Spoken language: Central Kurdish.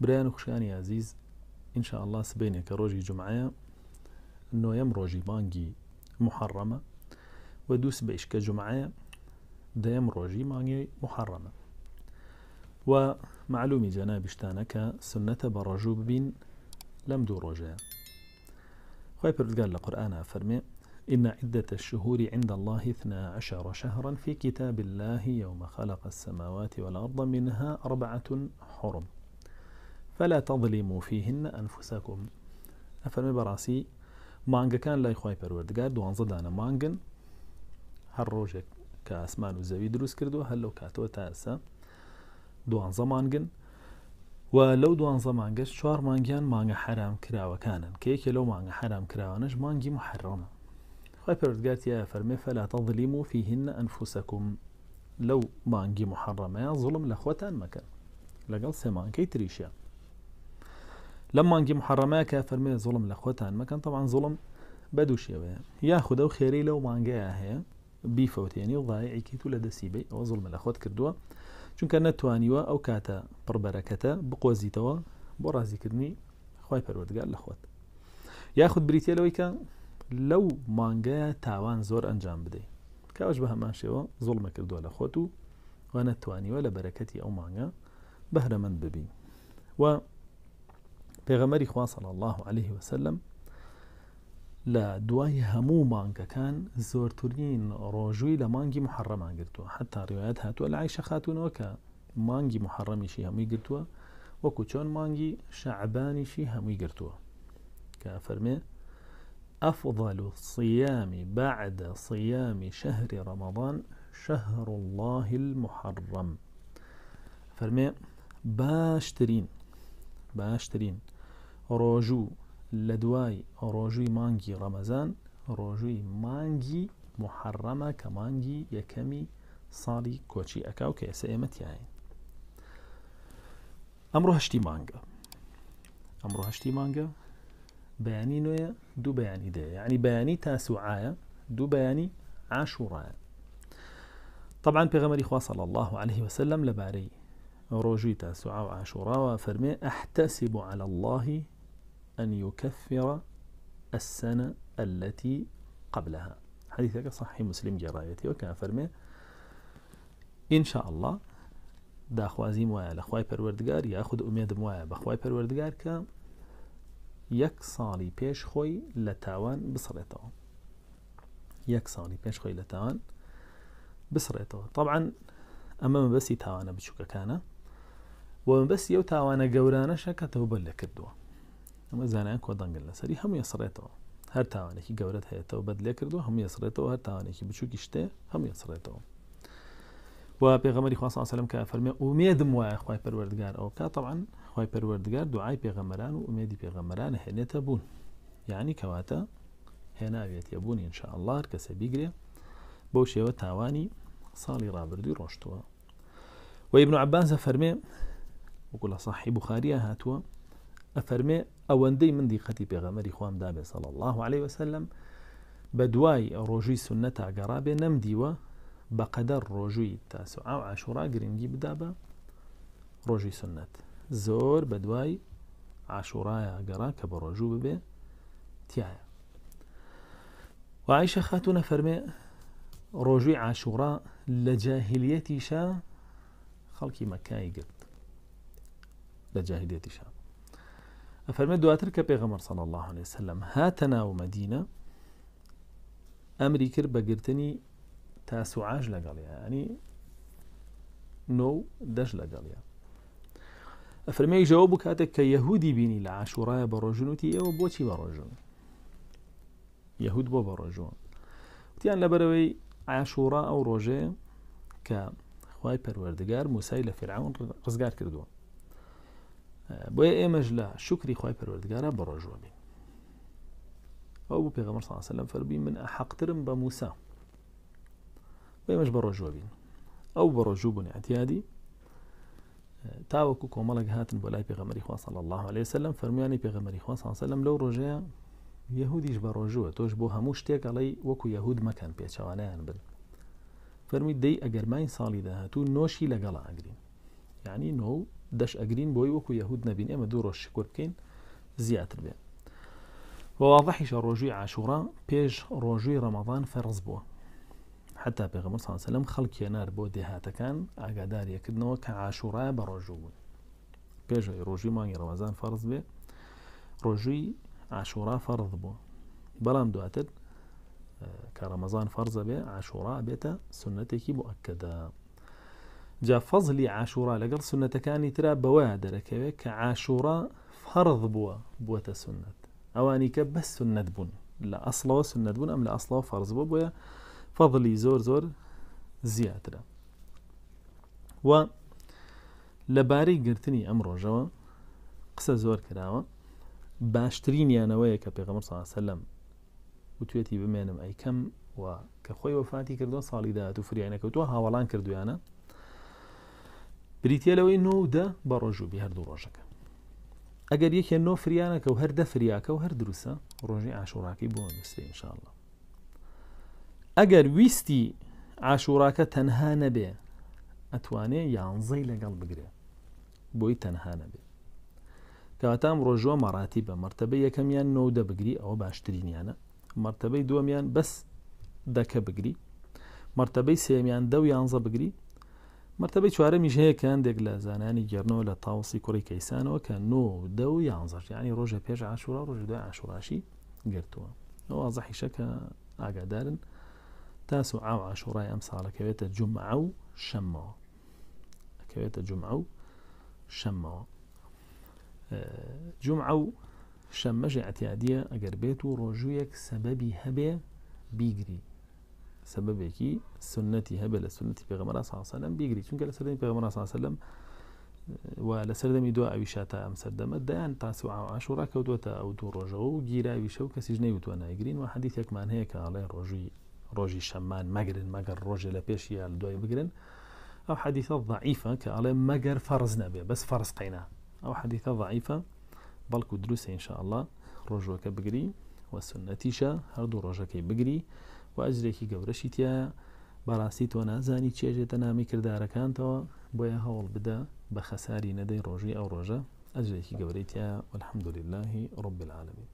برایان خوشیانی عزیز شاء الله سبینێ کە ڕۆژی جمعایە نۆەم ڕۆژی بانگی محرمه و دووس بەیش کە جمعایە روجي مانجي مانگی ومعلومي و معلومی سنة بیشتانە کە لم بە ڕۆژوو ببین لەم دوو ڕۆژەیە إن عدة الشهور عند الله اثنا عشر شهرا في كتاب الله يوم خلق السماوات والأرض منها أربعة حرم فلا تظلموا فيهن أنفسكم أفرمي براسي مانجا كان لا يخوي دوانزە دانە مانگن هەر ڕۆژێک کە ئاسمان و زەوی دروست کردووە هەر لەو کاتەوە تاسە دوانزە مانگن و لەو دوانزە مانگەش چوار مانگیان مانگە حرام کراوەکانن کەیەکە لەو مانگە حرام کراوانش مانگی محرڕمە خی پەرردگاتیە يا فرمي فلا تظلموا فيهن أنفسكم لو مانجي محرمة زڵم لخوتان مكان مەکەن لەگەڵ تريشيا تریشە لەم مانگی محڕەمەیەکە فەرمێ زڵم لە خۆتان مەکەن تەوان زڵم بە دوو شێوەیە یا خودە و خێرەی لەو مانگەیە هەیە بیفەوتێنی و ڵایەکی تو لە دەسیبی ئەوە زڵمە لە خۆت کردووە چونکە نەتوانیوە ئەو کاتە پڕبەرەکەتە بقۆزیتەوە بۆ ڕازیکردنی خی پەروەردگار لە خۆت یاخود بریتێلەوەی کە لەو مانگەیە تاوان زۆر ئەنجام بدەیت کاوەش بە هەمان شێوە زۆڵمە کردووە لە خۆت و وانەتوانیوە لە بەرەکەتی ئەو مانگە بەهرەمەند ببین و پێغەمەری خواه صلى الله عليه وسلم لا دوای همو مانگەکان كان زورترين روجوي لمانجي محەڕەمان گرتووە حتى روايات هاتو لە عیشە خاتونەوە کە مانگی محەڕەمیشی هەمووی گرتووە وكوتشون مانجي مانگی شعبانیشی هەمووی گرتووە کە أفضل الصيام بعد صيام شهر رمضان شهر الله المحرم فرمي باشترين باشترين ڕۆژوو لە دوای ڕۆژووی مانگی ڕەمەزان ڕۆژووی مانگی محەڕەمە کە مانگی یەکەمی ساڵی کۆچی ئەکاو کە ئێسە ئێمەتیایە ئەمڕۆ هەشتی مانگە ئەمڕۆ هەشتی مانگە بەیانی نوێە دوو بەیانی دێ ینی بەیانی تاسوعاە دوو بەیانی عاشوڕایە طبعا پێغەمەری خواصل الله عليه وسلم لەبارەی ڕۆژووی تاسوعا و عاشوڕاوە فەرمێ ئەحتەسیب على الله أن يكفر السنة التي قبلها حديثك صحيح مسلم جرايتي وكان فرمي إن شاء الله دا خوازی وایە لە خی پەروەردگار یاخود ئومێدم وایە بە خی پەروەردگار کە یەک ساڵی پێش خۆی لە تاوان بسڕێتەوە یەک ساڵی پێش خۆی لە تاوان بسڕێتەوە طبعا ئەمە مەبەسی تاوانە بچووکەکانە و مەبەسی ئەو تاوانە گەورانەشە کە ئەمە زانایان کۆدەنگن لەسەری هەموو یسڕێتەوە هەر تاوانێکی گەورەت هەیەەوە بەد لێ کردو هەموو یسڕێتەوە هەر تاوانێکی بچووکی شتێ هەموو یسڕێتەوە و پێغەمەری خواستان سەلم کە فەرمێ ئومێدم وایە خی پەروەردگار ئەو کاتەوان خی پەروەردگار دوعای پێغەمەران و ئومێدی پێغەمەران هێنێتە بوون یعنی کەواتە هێناوێت یەبوون انشاءله کەسە بیگرێ بەو شێوە تاوانی ساڵی ڕابردی ڕۆشتووە و ابن عباس فرمي وكل صاحب بخاري هاتوا ئەفەرمێ ئەوەندەی من دیقەتی پێغەمەری خام دابێ سەڵ الله عليه وسلم بە دوای ڕۆژوی سنە تاگەڕابێ نەمدیوە بەقەدەر ڕۆژووی تاسوعا و عاشورا گرنگی بدا بە ڕۆژی سنت زۆر بە دوای عاشورایە گەڕا کە بە ڕۆژوو ببێ تایە وعیشە خاتونە فەرمێ ڕۆژوی عاشورا لە جاهلیەتیشە خەڵکی مەکایی گرت لە جاهلیەتیشە ئەفەرمە دواتر کە پێغەمەر سەڵ الله عليه وسلم هاتە ناو مەدینە ئەمری کرد بەگرتنی تاسوعاش لەگەڵیە ئەنی نۆ دەش لەگەڵیە ئەفرمەی ژەوە بوو کاتێک کە یەهودی بینی لە عاشوڕایە بە ڕۆژنوتی ئێوە بۆچی بە ڕۆژن یەهود بۆ بە ڕۆژۆن وتیان لەبەرەوەی عاشوڕا ئەو ڕۆژێ کە خی پەروەردگار موسای لە فرعون ڕزگار کردووە بۆیە ئێمەش لە شکری خی پەروەردگارە بەڕۆژوە بین ئەو بوو پێغەمە ساسە لەم فەربی من حەقترم بە موسا بێمەش بە ڕۆژوە بین ئەو بە ڕۆژوو بوون ئەتیادی تاوەکو کۆمەڵک هاتن بۆ لای پێغەمەری خواصل الله عليه سلم فەرمیانی پێغەمەری خواسانسە لەم لەو ڕۆژەیە یهودیش بە ڕۆژووە تۆش بۆ هەموو شتێک ئەڵی وەکو یهود مەکەن پێچوانیان بن فەرمی دەی ئەگەرمای ساڵی داهاتوو نۆشی لەگەڵ ئاگرین ینی نۆ دەش ئەگرین بۆی وەکو یهود نەبین ئێمە دوو ڕۆژ شکر بکەین زیاتر بێ بەواضحیشە ڕۆژوی عاشورا پێش ڕۆژوی ڕەمەضان فەرز بووە حتا پێغمە ساسەلم خەڵکیێنار بۆ دێهاتەکان ئاگاداریەکردنەوە کە عاشورایە بە ڕۆژوو بوون پێشەوەی ڕۆژی مانگی ڕەوەزان فەرز بێ ڕۆژوی عاشورا فەرز بووە بەڵام دواتر کە ڕەمەزان فەرزە بێ عاشورا بێتە سنتێکی بۆ ئەکەدا جا فەزلی عاشورا لەگەڵ سنەتەکانی ترا بەوەیە دەرەکەوێت کە عاشورا فەرض بووە بووەتە سنت ئەوانی کە بە سنت بوون لە ئەسڵەوە سنت بوون ئەم لە ئەسڵەوە فەرز بوو بۆیە فەضلی زۆر زۆر زیاترە و لەبارەی گرتنی ئەم ڕۆژەوە قسە زۆر کراوە باشترین یانەوەیە کە پێغەمە ساسەلم وتوێتی بمێنم ئەیکەم و کە خۆی وەفاتی کردو ساڵی داات و فریانەکەوتووە هاوەڵان کردویانە بریتە لەوەی نۆ دە بە ڕۆژوبی هەردوو ڕۆژەکە ئەگەر یەکێ نۆ فریانەکە و هەردە فریاکە و هەر دروسە ڕۆژی ئاشوڕاکەی بۆ نووسری انشاءله ئەگەر ویستی ئاشوڕاکە تەنها نەبێ ئەتوانێ یانزەی لەگەڵ بگرێ بۆی تەنها نەبێ کەواتام ڕۆژوە مەڕاتی بە مەرتبە یەکەمیان نۆ دە بگری ئەوە باشترینیانە مەرتبەی دووەمیان بەس دەکە بگری مەرتبەی سێمیان دە و یانزە بگری مرتبەی چوارەمیش هەیە کە هەندێک لە زانانی گەرنەوە لە تاوسی کوڕی کەیسانەوە کە نۆ دە و یانزەر ینی ڕۆژە پێش عاشورا ڕۆژ دوای عاشوراشی گرتووە ئەوە زەحیشەکە ئاگادارن تاس و ئاو عاشورای ئەم ساڵەکەوێتە جمع و شەمەوە ئەکەوێتە جمع و شەمەوە جمع و شەممەژی ئەتیادیە ئەگەر بێت و ڕۆژوویەک سەبەبی هەبێ بیگری سببێکی سنەتی هەبێ لە سنتی پێغمەرا ساسەلم بیگری چونکە لە سەردەمی پێغمەرا ساسەلم و لە سەردەمی دو ئاویشاتە ئەم سەردەمە دایان تاسو عاشوڕا کەوتوتە ئەو دوو ڕۆژەوە و گیراویشە و کەسیش نەیوتوە نایگرین و حەدیثێکمان هەیە کە ئاڵێ ڕۆژی ڕۆژی شەمان مەگرن مەگەر ڕۆژێ لە پێشی یا لە دوای بگرن ئەو حەدیثە ضعیفە کە ئەڵێ مەگەر فەرز نەبێ بەس فەرز قینە ئەو حەدیثە ضعیفە بەڵکو دروستە ئینشاءله ڕۆژەکە بگری وە سنەتیشە هەردوو ڕۆژەکەی بگری و ئەجرێکی گەورەشی تایە بەڕاستی تۆ نازانی چێژێتە نامی کردارەکانتەوە بۆیە هەوڵ بدە بە خەساری نەدەی ڕۆژی ئەو ڕۆژە ئەجرێکی گەورەی تایە والحمدللهی ڕب العالمین